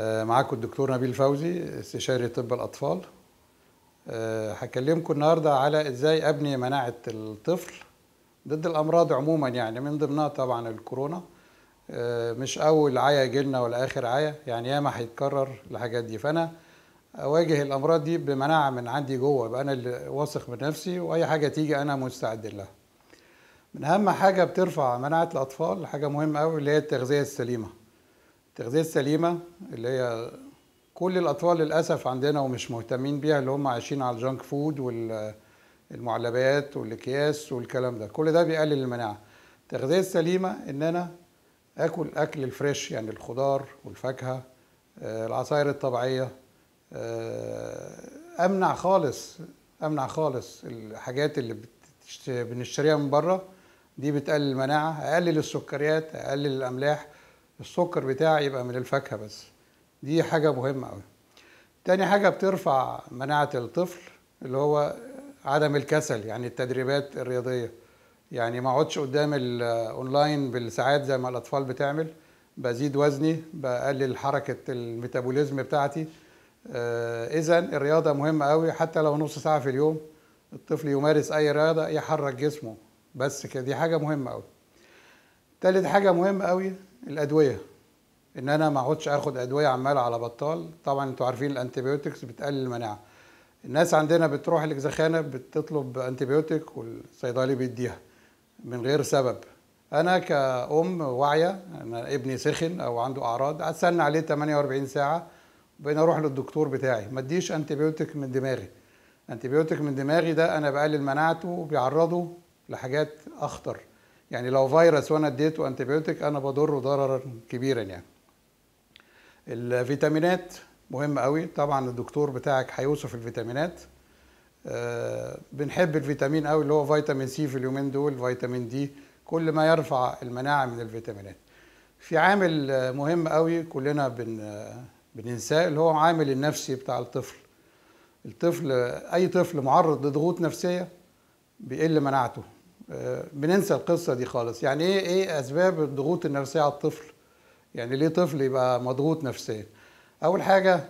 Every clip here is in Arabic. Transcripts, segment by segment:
آه، معاكم الدكتور نبيل فوزي استشاري طب الأطفال آه، هكلمكم النهاردة على إزاي أبني مناعة الطفل ضد الأمراض عموما يعني من ضمنها طبعا الكورونا آه، مش أول عيا جيلنا ولا آخر عيا يعني ياما هيتكرر الحاجات دي فأنا أواجه الأمراض دي بمناعة من عندي جوه يبقى أنا اللي واثق من نفسي وأي حاجة تيجي أنا مستعد لها من أهم حاجة بترفع مناعة الأطفال حاجة مهمة أوي اللي هي التغذية السليمة التغذية السليمة اللي هي كل الأطفال للأسف عندنا ومش مهتمين بيها اللي هم عايشين على الجانك فود والمعلبات والأكياس والكلام ده كل ده بيقلل المناعة التغذية السليمة إن أنا آكل أكل الفريش يعني الخضار والفاكهة آه، العصائر الطبيعية آه، أمنع خالص أمنع خالص الحاجات اللي بنشتريها من بره دي بتقلل المناعة أقلل السكريات أقلل الأملاح السكر بتاعي يبقى من الفاكهه بس دي حاجه مهمه قوي تاني حاجه بترفع مناعه الطفل اللي هو عدم الكسل يعني التدريبات الرياضيه يعني ما اقعدش قدام الاونلاين بالساعات زي ما الاطفال بتعمل بزيد وزني بقلل حركه الميتابوليزم بتاعتي آه، اذا الرياضه مهمه قوي حتى لو نص ساعه في اليوم الطفل يمارس اي رياضه يحرك جسمه بس كده دي حاجه مهمه قوي تالت حاجه مهمه قوي الادويه ان انا ما اقعدش اخد ادويه عماله على بطال طبعا انتوا عارفين الانتيبيوتكس بتقلل المناعه الناس عندنا بتروح الاجزخانه بتطلب انتيبيوتك والصيدلي بيديها من غير سبب انا كأم واعيه انا ابني سخن او عنده اعراض استنى عليه 48 ساعه بقينا اروح للدكتور بتاعي ما اديش انتيبيوتك من دماغي انتيبيوتك من دماغي ده انا بقلل مناعته وبيعرضه لحاجات اخطر يعني لو فيروس وانا اديته انتبيوتيك انا بضره ضررا كبيرا يعني الفيتامينات مهم قوي طبعا الدكتور بتاعك هيوصف الفيتامينات آه، بنحب الفيتامين قوي اللي هو فيتامين سي في اليومين دول فيتامين دي كل ما يرفع المناعه من الفيتامينات في عامل مهم قوي كلنا بن بننساه اللي هو عامل النفسي بتاع الطفل الطفل اي طفل معرض لضغوط نفسيه بيقل مناعته آه، بننسى القصه دي خالص يعني ايه ايه اسباب الضغوط النفسيه على الطفل يعني ليه طفل يبقى مضغوط نفسيا اول حاجه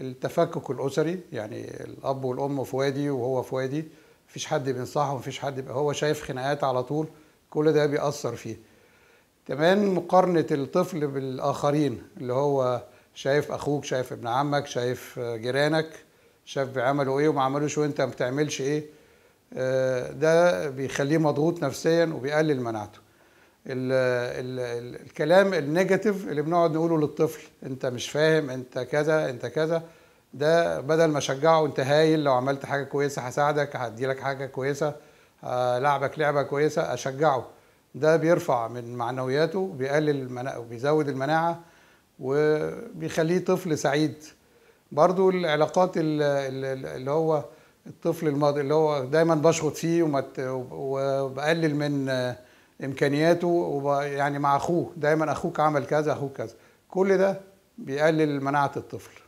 التفكك الاسري يعني الاب والام في وادي وهو في وادي مفيش حد بينصحه مفيش حد بقى هو شايف خناقات على طول كل ده بيأثر فيه كمان مقارنة الطفل بالآخرين اللي هو شايف أخوك شايف ابن عمك شايف جيرانك شايف بيعملوا إيه وما عملوش وأنت ما بتعملش إيه آه، ده بيخليه مضغوط نفسيا وبيقلل مناعته الكلام النيجاتيف اللي بنقعد نقوله للطفل انت مش فاهم انت كذا انت كذا ده بدل ما اشجعه انت هايل لو عملت حاجه كويسه هساعدك هديلك حاجه كويسه لعبك لعبه كويسه اشجعه ده بيرفع من معنوياته بيقلل مناعه وبيزود المناعه وبيخليه طفل سعيد برضو العلاقات اللي هو الطفل الماضي اللي هو دايما بشخط فيه ومت... وبقلل من امكانياته وب... يعني مع اخوه دايما اخوك عمل كذا اخوك كذا كل ده بيقلل مناعه الطفل